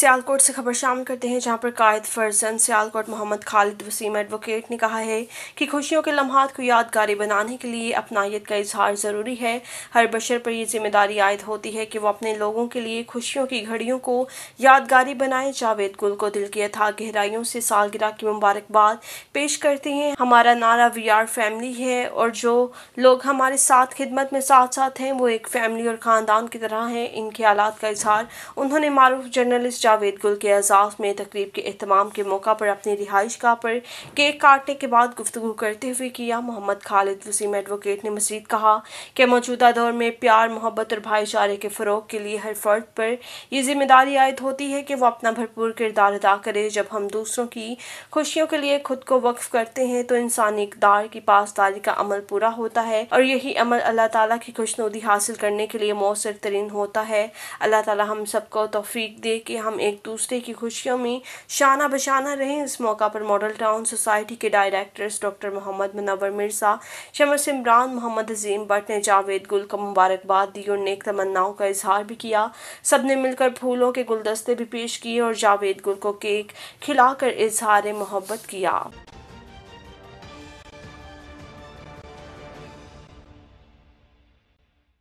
सियालकोट से खबर शाम करते हैं जहां पर कायद फर्जन सियालकोट मोहम्मद खालिद वसीम एडवोकेट ने कहा है कि खुशियों के लम्हात को यादगारी बनाने के लिए अपनायत का इजहार ज़रूरी है हर बशर पर यह जिम्मेदारी आयद होती है कि वो अपने लोगों के लिए खुशियों की घड़ियों को यादगारी बनाएं जावेद गुल को दिल की यथा गहराइयों से सालगिरह की मुबारकबाद पेश करते हैं हमारा नारा वी आर फैमिली है और जो लोग हमारे साथ खिदमत में साथ साथ हैं वो एक फैमिली और ख़ानदान की तरह हैं इनके आलात का इजहार उन्होंने मारूफ जर्नलिस्ट जावेद गुल के एजाज़ में तकरीब के अहतमाम के मौका पर अपनी रिहाइश गाह पर केक काटने के बाद गुफ्तु करते हुए किया मोहम्मद खालिद वसीम एडवोकेट ने मजीद कहा कि मौजूदा दौर में प्यार मोहब्बत और भाईचारे के फ़रोग के लिए हर फर्द पर यह जिम्मेदारी आयद होती है कि वह अपना भरपूर किरदार अदा करे जब हम दूसरों की खुशियों के लिए खुद को वक्फ करते हैं तो इंसानी इकदार की पासदारी का अमल पूरा होता है और यही अमल अल्लाह ताला की खुशनुदी हासिल करने के लिए मौसर तरीन होता है अल्लाह ताला हम सबको तोफीक दे कि हम एक दूसरे की खुशियों में शाना बशाना रहें इस मौका पर मॉडल टाउन सोसाइटी के डायरेक्टर्स डॉक्टर मोहम्मद मुनवर मिर्जा शमस इमरान मोहम्मद अजीम भट्ट ने जावेद गुल को मुबारकबाद दी और नेक तमन्नाओं का इजहार भी किया सब ने मिलकर फूलों के गुलदस्ते भी पेश किए और जावेद गुल को केक खिलाकर इजहार मोहब्बत किया